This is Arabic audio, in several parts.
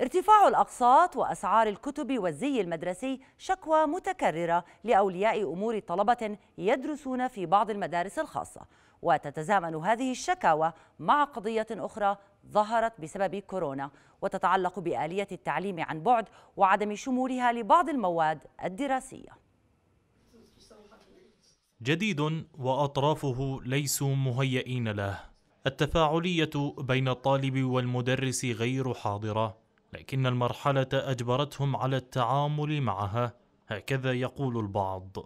ارتفاع الأقساط وأسعار الكتب والزي المدرسي شكوى متكررة لأولياء أمور طلبة يدرسون في بعض المدارس الخاصة وتتزامن هذه الشكاوى مع قضية أخرى ظهرت بسبب كورونا وتتعلق بآلية التعليم عن بعد وعدم شمولها لبعض المواد الدراسية جديد وأطرافه ليسوا مهيئين له التفاعلية بين الطالب والمدرس غير حاضرة لكن المرحلة أجبرتهم على التعامل معها هكذا يقول البعض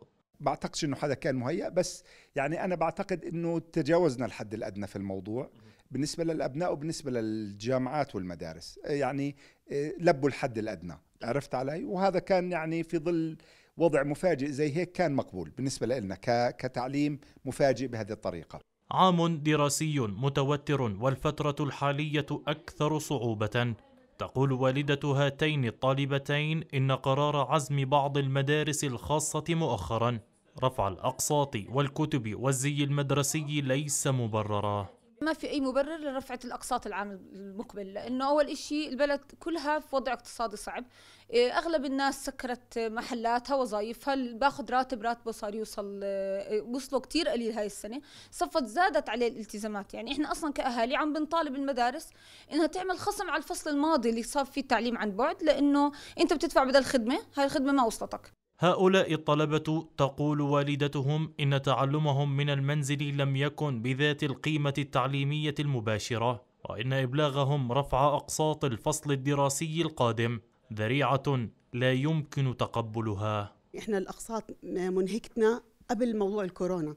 بعتقدش انه حدا كان مهيأ بس يعني انا بعتقد انه تجاوزنا الحد الادنى في الموضوع بالنسبه للابناء وبالنسبه للجامعات والمدارس يعني آه، لبوا الحد الادنى عرفت علي وهذا كان يعني في ظل وضع مفاجئ زي هيك كان مقبول بالنسبه لنا كتعليم مفاجئ بهذه الطريقه عام دراسي متوتر والفتره الحاليه اكثر صعوبه تقول والدة هاتين الطالبتين إن قرار عزم بعض المدارس الخاصة مؤخرا رفع الأقساط والكتب والزي المدرسي ليس مبررا ما في أي مبرر لرفعة الأقساط العام المقبل لأنه أول إشي البلد كلها في وضع اقتصادي صعب إيه، أغلب الناس سكرت محلاتها وظائفها باخذ راتب راتبه صار يوصل إيه، وصله كتير قليل هاي السنة صفت زادت عليه الالتزامات يعني إحنا أصلا كأهالي عم بنطالب المدارس إنها تعمل خصم على الفصل الماضي اللي صار فيه التعليم عن بعد لأنه أنت بتدفع بدل خدمة هاي الخدمة ما وصلتك هؤلاء الطلبة تقول والدتهم إن تعلمهم من المنزل لم يكن بذات القيمة التعليمية المباشرة وإن إبلاغهم رفع أقساط الفصل الدراسي القادم ذريعة لا يمكن تقبلها إحنا الأقساط منهكتنا قبل موضوع الكورونا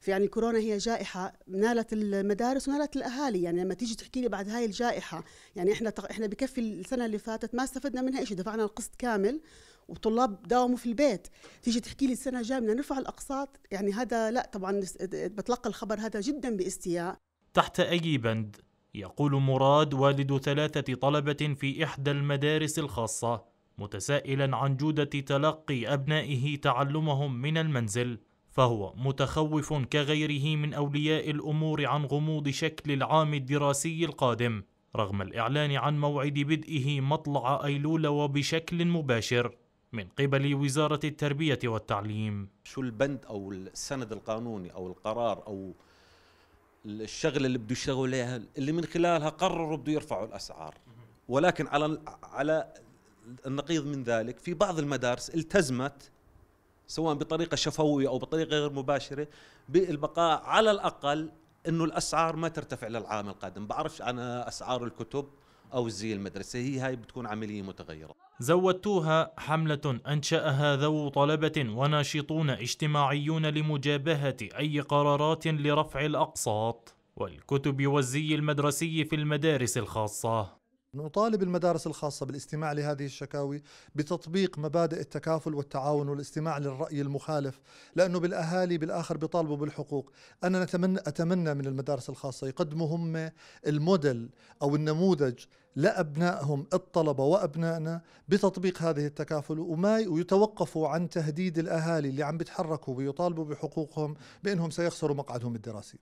في يعني الكورونا هي جائحة نالت المدارس ونالت الأهالي يعني لما تيجي تحكي لي بعد هاي الجائحة يعني إحنا إحنا بكفي السنة اللي فاتت ما استفدنا منها شيء دفعنا القسط كامل وطلاب داوموا في البيت تيجي تحكي لي السنه الجايه بدنا نرفع الاقساط يعني هذا لا طبعا بتلقى الخبر هذا جدا باستياء تحت اي بند يقول مراد والد ثلاثه طلبه في احدى المدارس الخاصه متسائلا عن جوده تلقي ابنائه تعلمهم من المنزل فهو متخوف كغيره من اولياء الامور عن غموض شكل العام الدراسي القادم رغم الاعلان عن موعد بدئه مطلع ايلول وبشكل مباشر من قبل وزارة التربية والتعليم شو البند أو السند القانوني أو القرار أو الشغلة اللي بده يشتغلوا عليها اللي من خلالها قرروا بده يرفعوا الأسعار ولكن على على النقيض من ذلك في بعض المدارس التزمت سواء بطريقة شفوية أو بطريقة غير مباشرة بالبقاء على الأقل أنه الأسعار ما ترتفع للعام القادم بعرفش عن أسعار الكتب أو الزي المدرسي هي هاي بتكون عملية متغيرة زودتوها حملة أنشأها ذو طلبة وناشطون اجتماعيون لمجابهة أي قرارات لرفع الأقساط والكتب والزي المدرسي في المدارس الخاصة نطالب المدارس الخاصة بالاستماع لهذه الشكاوي بتطبيق مبادئ التكافل والتعاون والاستماع للرأي المخالف لأنه بالأهالي بالآخر بيطالبوا بالحقوق أنا نتمنى أتمنى من المدارس الخاصة يقدموا هم الموديل أو النموذج لأبنائهم الطلبة وأبنائنا بتطبيق هذه التكافل وما ويتوقفوا عن تهديد الأهالي اللي عم بيتحركوا ويطالبوا بحقوقهم بأنهم سيخسروا مقعدهم الدراسي